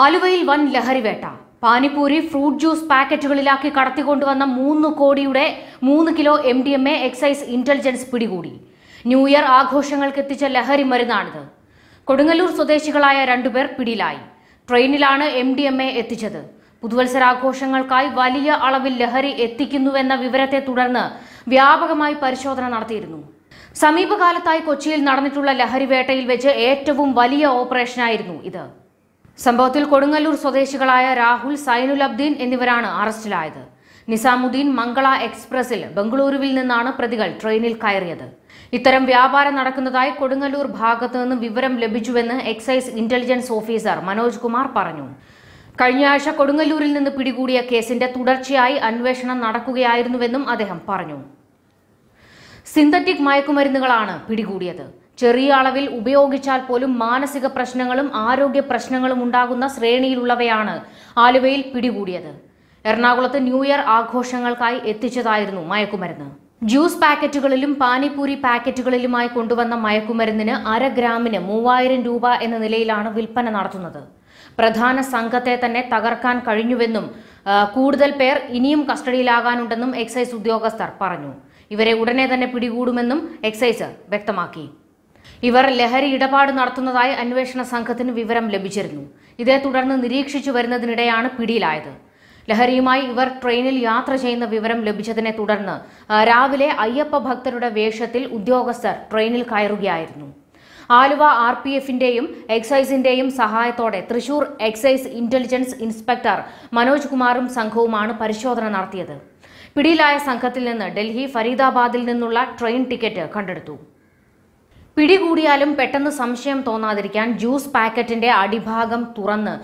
ആലുവയിൽ വൻ ലഹരിവേട്ട പാനിപൂരി ഫ്രൂട്ട് ജ്യൂസ് പാക്കറ്റുകളിലാക്കി കടത്തിക്കൊണ്ടുവന്ന മൂന്ന് കോടിയുടെ മൂന്ന് kilo M D M A excise intelligence പിടികൂടി ന്യൂ ഇയർ ആഘോഷങ്ങൾക്ക് എത്തിച്ച ലഹരി മരുന്നാണിത് കൊടുങ്ങല്ലൂർ സ്വദേശികളായ രണ്ടുപേർ പിടിയിലായി ട്രെയിനിലാണ് എം ഡി എം എ എത്തിച്ചത് പുതുവത്സരാഘോഷങ്ങൾക്കായി വലിയ അളവിൽ ലഹരി എത്തിക്കുന്നുവെന്ന വിവരത്തെ തുടർന്ന് വ്യാപകമായി പരിശോധന നടത്തിയിരുന്നു സമീപകാലത്തായി കൊച്ചിയിൽ നടന്നിട്ടുള്ള ലഹരിവേട്ടയിൽ വെച്ച് ഏറ്റവും വലിയ ഓപ്പറേഷനായിരുന്നു ഇത് സംഭവത്തിൽ കൊടുങ്ങല്ലൂർ സ്വദേശികളായ രാഹുൽ സൈനുൽ അബ്ദീൻ എന്നിവരാണ് അറസ്റ്റിലായത് നിസാമുദ്ദീൻ മംഗള എക്സ്പ്രസിൽ ബംഗളൂരുവിൽ നിന്നാണ് പ്രതികൾ ട്രെയിനിൽ കയറിയത് ഇത്തരം വ്യാപാരം നടക്കുന്നതായി കൊടുങ്ങല്ലൂർ ഭാഗത്തു നിന്നും വിവരം ലഭിച്ചുവെന്ന് excise intelligence officer Manoj Kumar പറഞ്ഞു കഴിഞ്ഞയാഴ്ച കൊടുങ്ങല്ലൂരിൽ നിന്ന് പിടികൂടിയ കേസിന്റെ തുടർച്ചയായി അന്വേഷണം നടക്കുകയായിരുന്നുവെന്നും അദ്ദേഹം പറഞ്ഞു സിന്തറ്റിക് മയക്കുമരുന്നുകളാണ് പിടികൂടിയത് ചെറിയ അളവിൽ ഉപയോഗിച്ചാൽ പോലും മാനസിക പ്രശ്നങ്ങളും ആരോഗ്യ പ്രശ്നങ്ങളും ഉണ്ടാകുന്ന ശ്രേണിയിലുള്ളവയാണ് ആലുവയിൽ പിടികൂടിയത് എറണാകുളത്ത് ന്യൂ ഇയർ ആഘോഷങ്ങൾക്കായി എത്തിച്ചതായിരുന്നു മയക്കുമരുന്ന് ജ്യൂസ് പാക്കറ്റുകളിലും പാനിപൂരി പാക്കറ്റുകളിലുമായി കൊണ്ടുവന്ന മയക്കുമരുന്നിന് അര ഗ്രാമിന് മൂവായിരം രൂപ എന്ന നിലയിലാണ് വിൽപ്പന നടത്തുന്നത് പ്രധാന സംഘത്തെ തന്നെ തകർക്കാൻ കഴിഞ്ഞുവെന്നും കൂടുതൽ പേർ ഇനിയും കസ്റ്റഡിയിലാകാനുണ്ടെന്നും എക്സൈസ് ഉദ്യോഗസ്ഥർ പറഞ്ഞു ഇവരെ ഉടനെ തന്നെ പിടികൂടുമെന്നും എക്സൈസ് വ്യക്തമാക്കി ഇവർ ലഹരി ഇടപാട് നടത്തുന്നതായി അന്വേഷണ സംഘത്തിന് വിവരം ലഭിച്ചിരുന്നു ഇതേ തുടർന്ന് നിരീക്ഷിച്ചു വരുന്നതിനിടെയാണ് പിടിയിലായത് ലഹരിയുമായി ഇവർ ട്രെയിനിൽ യാത്ര ചെയ്യുന്ന വിവരം ലഭിച്ചതിനെ തുടർന്ന് രാവിലെ അയ്യപ്പ ഭക്തരുടെ വേഷത്തിൽ ഉദ്യോഗസ്ഥർ ട്രെയിനിൽ കയറുകയായിരുന്നു ആലുവ ആർ പി എഫിന്റെയും എക്സൈസിന്റെയും സഹായത്തോടെ Thrissur excise intelligence inspector Manoj കുമാറും സംഘവുമാണ് പരിശോധന നടത്തിയത് പിടിയിലായ സംഘത്തിൽ നിന്ന് ഡൽഹി ഫരീദാബാദിൽ നിന്നുള്ള ട്രെയിൻ ടിക്കറ്റ് കണ്ടെടുത്തു പിടികൂടിയാലും പെട്ടെന്ന് സംശയം തോന്നാതിരിക്കാൻ ജ്യൂസ് പാക്കറ്റിന്റെ അടിഭാഗം തുറന്ന്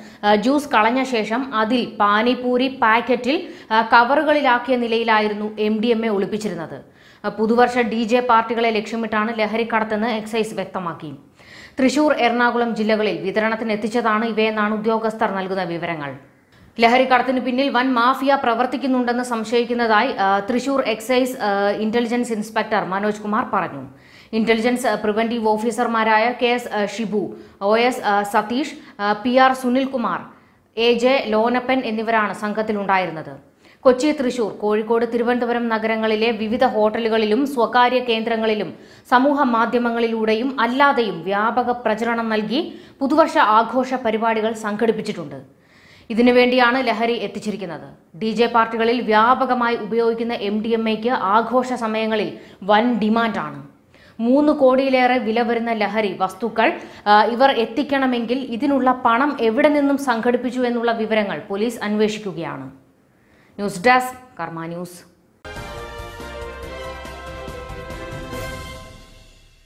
ജ്യൂസ് കളഞ്ഞ ശേഷം അതിൽ പാനിപൂരി പാക്കറ്റിൽ കവറുകളിലാക്കിയ നിലയിലായിരുന്നു എം ഡി എം എ ഒളിപ്പിച്ചിരുന്നത് പുതുവർഷ ഡി ജെ പാർട്ടികളെ ലക്ഷ്യമിട്ടാണ് ലഹരിക്കടത്തെന്ന് എക്സൈസ് വ്യക്തമാക്കി തൃശൂർ എറണാകുളം ജില്ലകളിൽ വിതരണത്തിനെത്തിച്ചതാണ് ഇവയെന്നാണ് ഉദ്യോഗസ്ഥർ നൽകുന്ന വിവരങ്ങൾ ലഹരി കടത്തിന് പിന്നിൽ വൻ മാഫിയ പ്രവർത്തിക്കുന്നുണ്ടെന്ന് സംശയിക്കുന്നതായി Thrissur excise intelligence inspector Manoj Kumar പറഞ്ഞു ഇന്റലിജൻസ് പ്രിവന്റീവ് ഓഫീസർമാരായ K S Shibu O S Satheesh P R Sunilkumar A J Lonappan എന്നിവരാണ് സംഘത്തിലുണ്ടായിരുന്നത് കൊച്ചി തൃശൂർ കോഴിക്കോട് തിരുവനന്തപുരം നഗരങ്ങളിലെ വിവിധ ഹോട്ടലുകളിലും സ്വകാര്യ കേന്ദ്രങ്ങളിലും സമൂഹ മാധ്യമങ്ങളിലൂടെയും അല്ലാതെയും വ്യാപക പ്രചരണം നൽകി പുതുവർഷ ആഘോഷ പരിപാടികൾ സംഘടിപ്പിച്ചിട്ടുണ്ട് ഇതിനുവേണ്ടിയാണ് ലഹരി എത്തിച്ചിരിക്കുന്നത് ഡി ജെ പാർട്ടികളിൽ വ്യാപകമായി ഉപയോഗിക്കുന്ന എം ഡി എം എക്ക് ആഘോഷ സമയങ്ങളിൽ വൻ ഡിമാൻഡാണ് മൂന്ന് കോടിയിലേറെ വില വരുന്ന ലഹരി വസ്തുക്കൾ ഇവർ എത്തിക്കണമെങ്കിൽ ഇതിനുള്ള പണം എവിടെ നിന്നും സംഘടിപ്പിച്ചു എന്നുള്ള വിവരങ്ങൾ പോലീസ് അന്വേഷിക്കുകയാണ് ന്യൂസ് ഡെസ്ക് കർമ്മ ന്യൂസ്